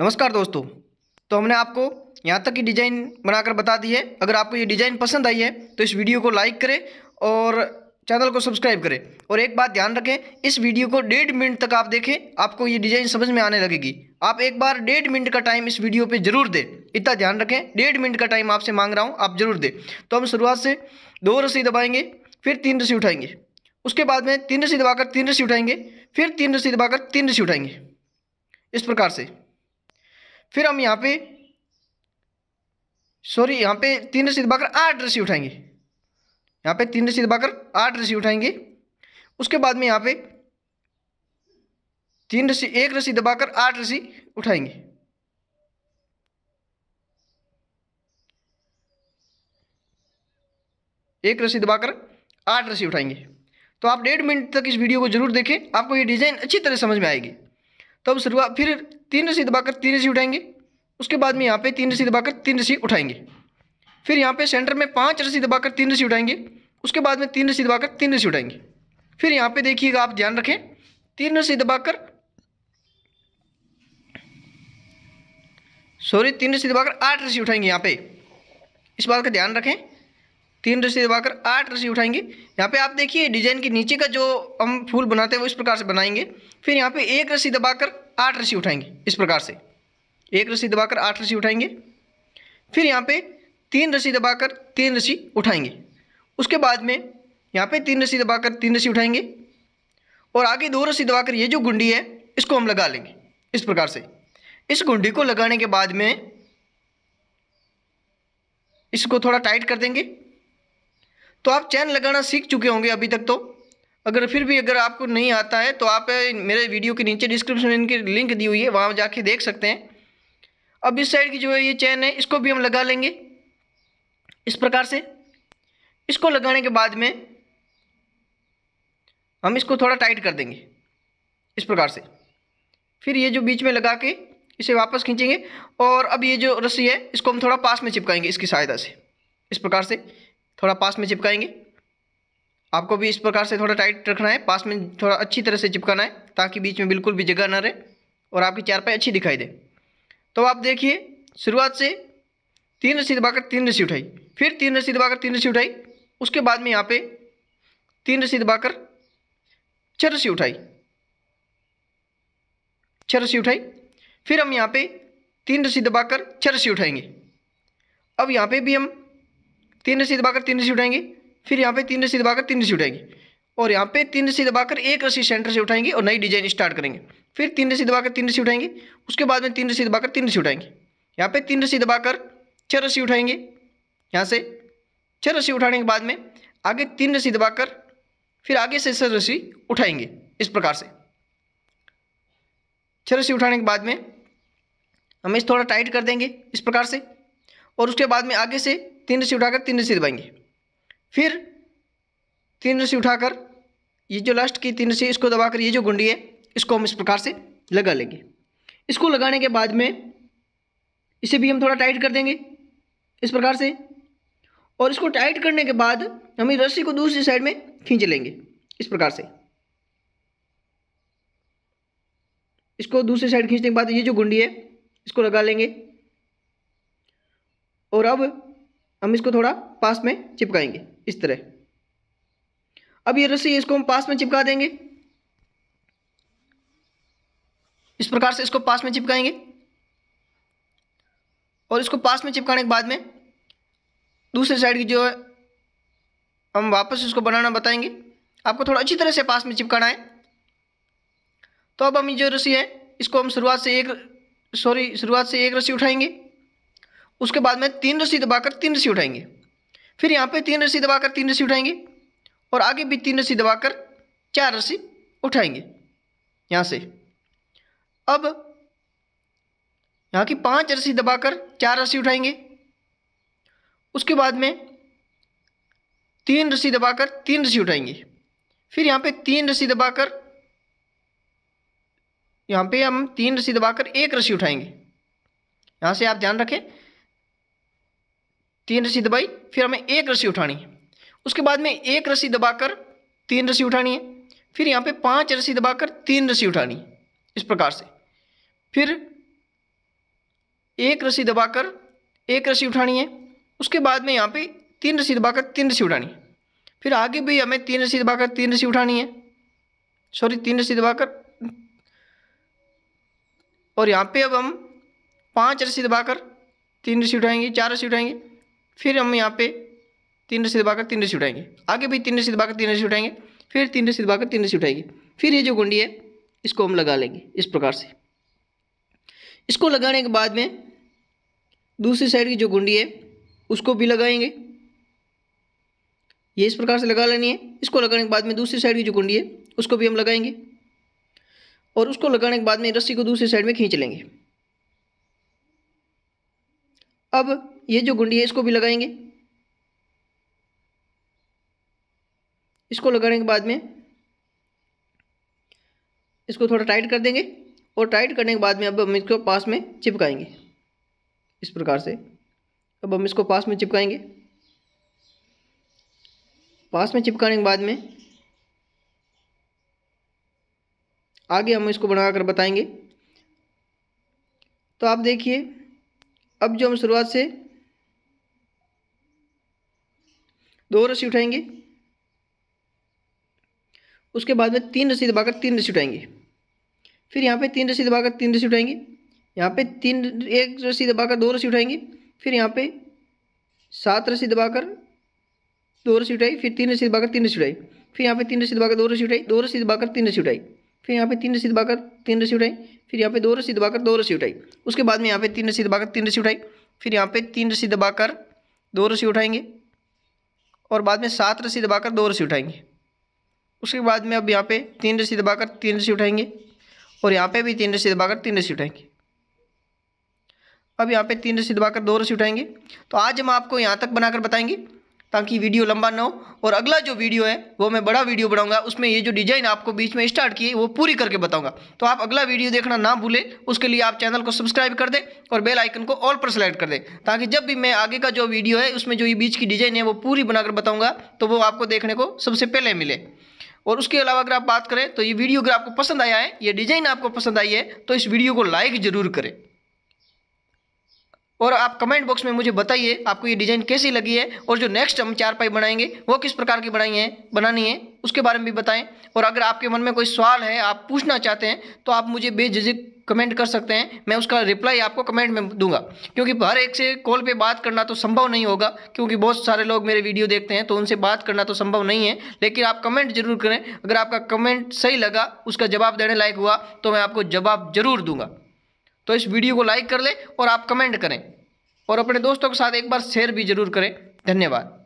नमस्कार दोस्तों तो हमने आपको यहाँ तक की डिज़ाइन बनाकर बता दी है अगर आपको ये डिज़ाइन पसंद आई है तो इस वीडियो को लाइक करें और चैनल को सब्सक्राइब करें और एक बात ध्यान रखें इस वीडियो को डेढ़ मिनट तक आप देखें आपको ये डिज़ाइन समझ में आने लगेगी आप एक बार डेढ़ मिनट का टाइम इस वीडियो पे जरूर दें इतना ध्यान रखें डेढ़ मिनट का टाइम आपसे मांग रहा हूँ आप जरूर दें तो हम शुरुआत से दो रस्सी दबाएंगे फिर तीन रस्सी उठाएंगे उसके बाद में तीन रस्सी दबाकर तीन रस्सी उठाएंगे फिर तीन रस्सी दबाकर तीन रस्सी उठाएंगे इस प्रकार से फिर हम यहाँ पे सॉरी यहाँ पे तीन रसीद दबाकर आठ रसी उठाएंगे यहाँ पे तीन रसीद दबाकर आठ रस्सी उठाएंगे उसके बाद में यहाँ पे तीन रस्सी एक रसी दबाकर आठ रसी उठाएंगे एक रस्सी दबाकर आठ रस्सी उठाएंगे तो आप डेढ़ मिनट तक इस वीडियो को जरूर देखें आपको ये डिज़ाइन अच्छी तरह समझ में आएगी तो अब शुरुआत फिर तीन रस्सी दबाकर तीन रस्सी उठाएंगे उसके बाद में यहाँ पे तीन रस्सी दबाकर तीन रस्सी उठाएंगे फिर यहाँ पे सेंटर में पांच रस्सी दबाकर तीन रस्सी उठाएंगे उसके बाद में तीन रस्सी दबाकर तीन रस्सी उठाएंगे फिर यहाँ पे देखिएगा आप ध्यान रखें तीन रस्सी दबाकर सॉरी तीन रस्सी दबाकर आठ रस्सी उठाएंगे यहाँ पे इस बात का ध्यान रखें तीन रस्सी दबाकर आठ रस्सी उठाएंगे यहाँ पे आप देखिए डिजाइन के नीचे का जो हम फूल बनाते हैं वो इस प्रकार से बनाएंगे फिर यहाँ पे एक रस्सी दबाकर आठ रस्सी उठाएंगे इस प्रकार से एक रस्सी दबाकर आठ रस्सी उठाएंगे फिर यहाँ पे तीन रस्सी दबाकर तीन रस्सी उठाएंगे उसके बाद में यहाँ पे तीन रस्सी दबाकर तीन रस्सी उठाएंगे और आगे दो रस्सी दबाकर ये जो गुंडी है इसको हम लगा लेंगे इस प्रकार से इस गुंडी को लगाने के बाद में इसको थोड़ा टाइट कर देंगे तो आप चैन लगाना सीख चुके होंगे अभी तक तो अगर फिर भी अगर आपको नहीं आता है तो आप मेरे वीडियो के नीचे डिस्क्रिप्शन में इनकी लिंक दी हुई है वहाँ जाके देख सकते हैं अब इस साइड की जो है ये चैन है इसको भी हम लगा लेंगे इस प्रकार से इसको लगाने के बाद में हम इसको थोड़ा टाइट कर देंगे इस प्रकार से फिर ये जो बीच में लगा के इसे वापस खींचेंगे और अब ये जो रस्सी है इसको हम थोड़ा पास में चिपकाएंगे इसकी सहायता से इस प्रकार से थोड़ा पास में चिपकाएंगे आपको भी इस प्रकार से थोड़ा टाइट रखना है पास में थोड़ा अच्छी तरह से चिपकाना है ताकि बीच में बिल्कुल भी जगह ना रहे और आपकी चारपाई अच्छी दिखाई दे तो आप देखिए शुरुआत से तीन रस्सी दबाकर तीन रस्सी उठाई फिर तीन रस्सी दबाकर तीन रस्सी उठाई उसके बाद में यहाँ पे तीन रस्सी दबाकर छः रस्सी उठाई छः रस्सी उठाई फिर हम यहाँ पे तीन रस्सी दबाकर छः रस्सी उठाएंगे अब यहाँ पे भी हम तीन रस्सी दबाकर तीन रस्सी उठाएंगे फिर यहाँ पे तीन रस्सी दबाकर तीन रस्सी उठाएंगे और यहाँ पे तीन रस्सी दबाकर एक रस्सी सेंटर से उठाएंगे और नई डिजाइन स्टार्ट करेंगे फिर तीन रस्सी दबाकर तीन रस्सी उठाएंगे उसके बाद में तीन रस्सी दबाकर तीन रस्सी उठाएंगे यहाँ पे तीन रस्सी दबाकर छः रस्सी उठाएंगे यहाँ से छः रस्सी उठाने के बाद में आगे तीन रस्सी दबाकर फिर आगे से छः रस्सी उठाएंगे इस प्रकार से छः रस्सी उठाने के बाद में हम इस थोड़ा टाइट कर देंगे इस प्रकार से और उसके बाद में आगे से तीन रस्सी उठाकर तीन रस्सी दबाएंगे फिर तीन रस्सी उठाकर ये जो लास्ट की तीन रस्सी इसको दबाकर ये जो गुंडी है इसको हम इस प्रकार से लगा लेंगे इसको लगाने के बाद में इसे भी हम थोड़ा टाइट कर देंगे इस प्रकार से और इसको टाइट करने के बाद हम इस रस्सी को दूसरी साइड में खींच लेंगे इस प्रकार से इसको दूसरी साइड खींचने के बाद ये जो गुंडी है इसको लगा लेंगे और अब हम इसको थोड़ा पास में चिपकाएंगे इस तरह अब ये रस्सी इसको हम पास में चिपका देंगे इस प्रकार से इसको पास में चिपकाएंगे और इसको पास में चिपकाने के बाद में दूसरी साइड की जो है हम वापस इसको बनाना बताएंगे आपको थोड़ा अच्छी तरह से पास में चिपकाना है तो अब हम जो रस्सी है इसको हम शुरुआत से एक सॉरी शुरुआत से एक रस्सी उठाएंगे उसके बाद में तीन रस्सी दबाकर तीन रस्सी उठाएंगे फिर यहाँ पे तीन रस्सी दबाकर तीन रस्सी उठाएंगे और आगे भी तीन रस्सी दबाकर चार रस्सी उठाएंगे यहाँ से अब यहाँ की पांच रस्सी दबाकर चार रस्सी उठाएंगे उसके बाद में तीन रस्सी दबाकर तीन रस्सी उठाएंगे फिर यहाँ पे तीन रस्सी दबाकर यहाँ पे हम तीन रस्सी दबाकर एक रस्सी उठाएंगे यहाँ से आप ध्यान रखें तीन रस्सी दबाई फिर हमें एक रस्सी उठानी है उसके बाद में एक रस्सी दबाकर तीन रस्सी उठानी है फिर यहाँ पे पांच रस्सी दबाकर तीन रस्सी उठानी है इस प्रकार से फिर एक रस्सी दबाकर एक रस्सी उठानी है उसके बाद में यहाँ पे तीन रस्सी दबाकर तीन रस्सी उठानी है फिर आगे भी हमें तीन रस्सी दबाकर तीन रस्सी उठानी है सॉरी तीन रस्सी दबाकर और यहाँ पे अब हम पांच रस्सी दबाकर तीन रस्सी उठाएंगे चार रस्सी उठाएंगे फिर हम यहाँ पे तीन रसी दबाकर तीन रसी उठाएंगे आगे भी तीन रसी दबाकर तीन रसी उठाएंगे फिर तीन रसी दबाकर तीन रसी उठाएंगे फिर ये जो गुंडी है इसको हम लगा लेंगे इस प्रकार से इसको लगाने के बाद में दूसरी साइड की जो गुंडी है उसको भी लगाएंगे ये इस प्रकार से लगा लेनी है इसको लगाने के बाद में दूसरी साइड की जो गुंडी है उसको भी हम लगाएंगे और उसको लगाने के बाद में रस्सी को दूसरी साइड में खींच लेंगे अब ये जो गुंडी है इसको भी लगाएंगे इसको लगाने के बाद में इसको थोड़ा टाइट कर देंगे और टाइट करने के बाद में अब हम इसको पास में चिपकाएंगे इस प्रकार से अब हम इसको पास में चिपकाएंगे पास में चिपकाने के बाद में आगे हम इसको बनाकर बताएंगे तो आप देखिए अब जो हम शुरुआत से दो रस्सी उठाएंगे उसके बाद में तीन रस्सी दबाकर तीन रस्सी उठाएंगे फिर यहाँ पे तीन रस्सी दबाकर तीन रस्सी उठाएंगे यहाँ पे तीन एक रस्सी दबाकर दो रस्सी उठाएंगे फिर यहाँ पे सात रस्सी दबाकर दो रस्सी उठाई फिर तीन रस्सी दबाकर तीन रस्सी उठाई फिर यहाँ पे तीन रस्सी दबाकर दो रस्सी उठाई दो रस्सी दबाकर तीन रस्सी उठाई फिर यहाँ पे तीन रस्सी दबाकर तीन रस्सी उठाई फिर यहाँ पे दो रस्सी दबाकर दो रस्सी उठाई उसके बाद में यहाँ पे तीन रस्सी दबाकर तीन रस्सी उठाई फिर यहाँ पे तीन रस्सी दबाकर दो रस्सी उठाएंगे और बाद में सात रस्सी दबाकर दो रस्सी उठाएंगे उसके बाद में अब यहाँ पे तीन रस्सी दबाकर तीन रस्सी उठाएंगे और यहाँ पे भी तीन रस्सी दबाकर तीन रस्सी उठाएंगे अब यहाँ पे तीन रस्सी दबाकर दो रस्सी उठाएंगे तो आज हम आपको यहाँ तक बनाकर बताएंगे ताकि वीडियो लंबा ना हो और अगला जो वीडियो है वो मैं बड़ा वीडियो बनाऊंगा उसमें ये जो डिजाइन आपको बीच में स्टार्ट किए वो पूरी करके बताऊंगा तो आप अगला वीडियो देखना ना भूलें उसके लिए आप चैनल को सब्सक्राइब कर दें और बेल आइकन को ऑल पर सेलेक्ट कर दें ताकि जब भी मैं आगे का जो वीडियो है उसमें जो ये बीच की डिजाइन है वो पूरी बनाकर बताऊँगा तो वो आपको देखने को सबसे पहले मिले और उसके अलावा अगर आप बात करें तो ये वीडियो अगर आपको पसंद आया है ये डिज़ाइन आपको पसंद आई है तो इस वीडियो को लाइक ज़रूर करें और आप कमेंट बॉक्स में मुझे बताइए आपको ये डिज़ाइन कैसी लगी है और जो नेक्स्ट हम चार पाई बनाएंगे वो किस प्रकार की बनाई है बनानी है उसके बारे में भी बताएं और अगर आपके मन में कोई सवाल है आप पूछना चाहते हैं तो आप मुझे बेझिझक कमेंट कर सकते हैं मैं उसका रिप्लाई आपको कमेंट में दूंगा क्योंकि हर एक से कॉल पे बात करना तो संभव नहीं होगा क्योंकि बहुत सारे लोग मेरे वीडियो देखते हैं तो उनसे बात करना तो संभव नहीं है लेकिन आप कमेंट जरूर करें अगर आपका कमेंट सही लगा उसका जवाब देने लायक हुआ तो मैं आपको जवाब जरूर दूंगा तो इस वीडियो को लाइक कर लें और आप कमेंट करें और अपने दोस्तों के साथ एक बार शेयर भी ज़रूर करें धन्यवाद